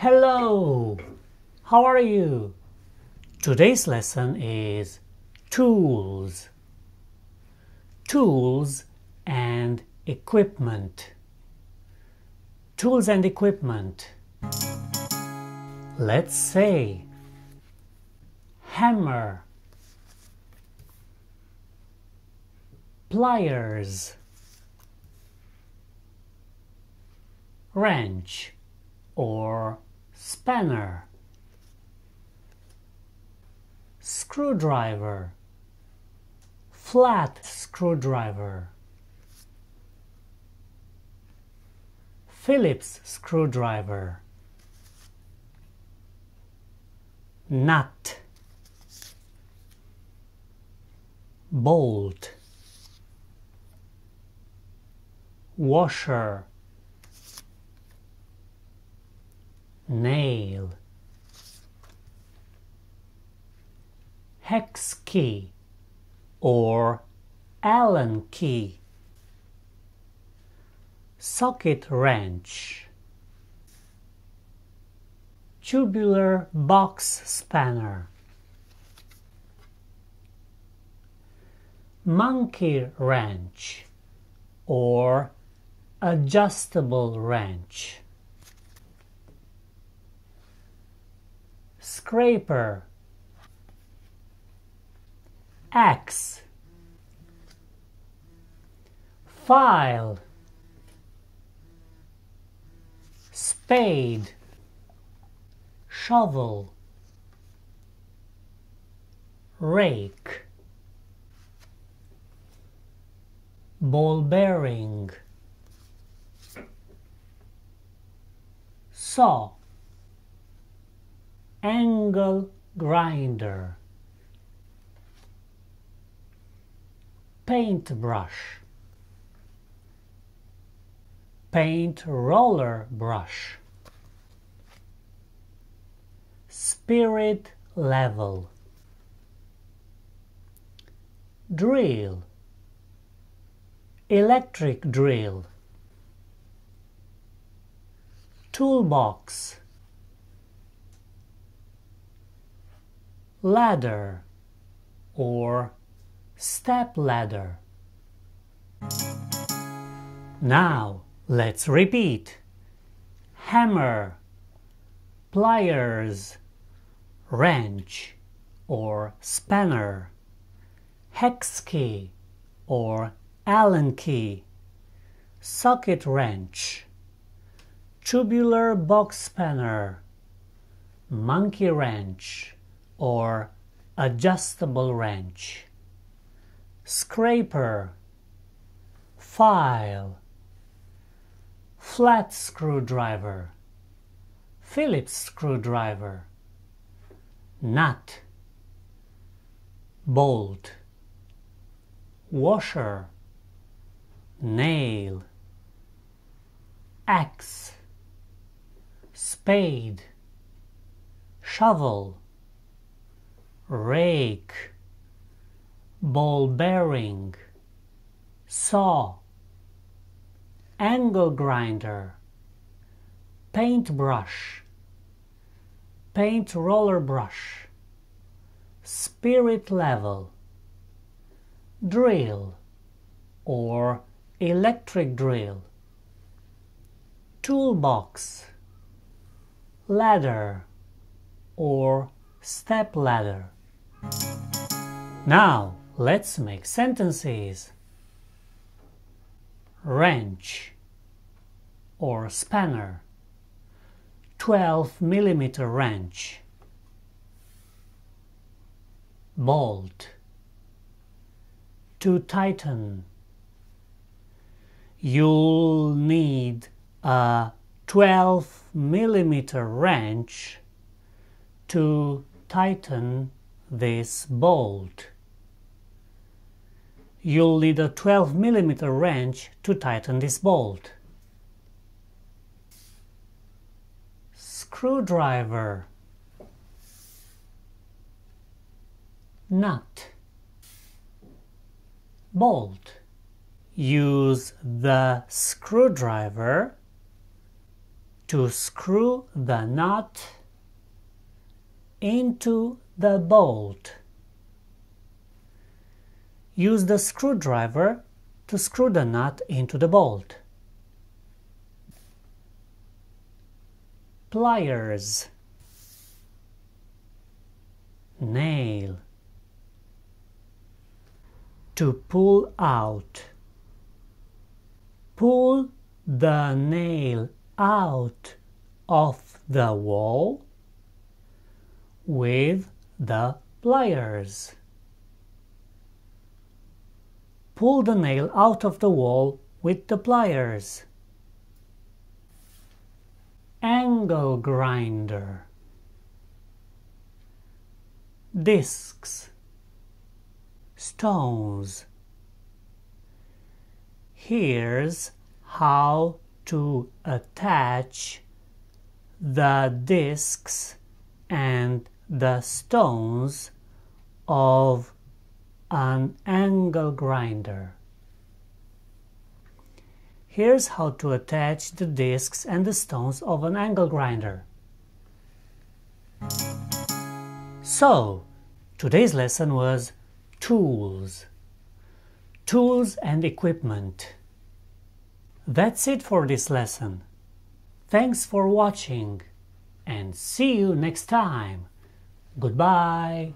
Hello, how are you? Today's lesson is tools. Tools and equipment. Tools and equipment. Let's say hammer, pliers, wrench or spanner screwdriver flat screwdriver Phillips screwdriver nut bolt washer nail hex key or Allen key socket wrench tubular box spanner monkey wrench or adjustable wrench Scraper Axe File Spade Shovel Rake Ball bearing Saw angle grinder, paintbrush, paint roller brush, spirit level, drill, electric drill, toolbox, ladder or step ladder. Now let's repeat. Hammer, pliers, wrench or spanner, hex key or Allen key, socket wrench, tubular box spanner, monkey wrench, or adjustable wrench, scraper, file, flat screwdriver, Phillips screwdriver, nut, bolt, washer, nail, axe, spade, shovel, rake, ball bearing, saw, angle grinder, paintbrush, paint roller brush, spirit level, drill or electric drill, toolbox, ladder or step ladder. Now, let's make sentences. Wrench or spanner 12 millimeter wrench bolt to tighten you'll need a 12 millimeter wrench to tighten this bolt. You'll need a 12 mm wrench to tighten this bolt. Screwdriver Nut Bolt Use the screwdriver to screw the nut into the bolt. Use the screwdriver to screw the nut into the bolt. Pliers Nail To pull out Pull the nail out of the wall with the pliers. Pull the nail out of the wall with the pliers. Angle grinder. Discs. Stones. Here's how to attach the discs and the stones of an angle grinder. Here's how to attach the discs and the stones of an angle grinder. So, today's lesson was tools. Tools and equipment. That's it for this lesson. Thanks for watching and see you next time. Goodbye.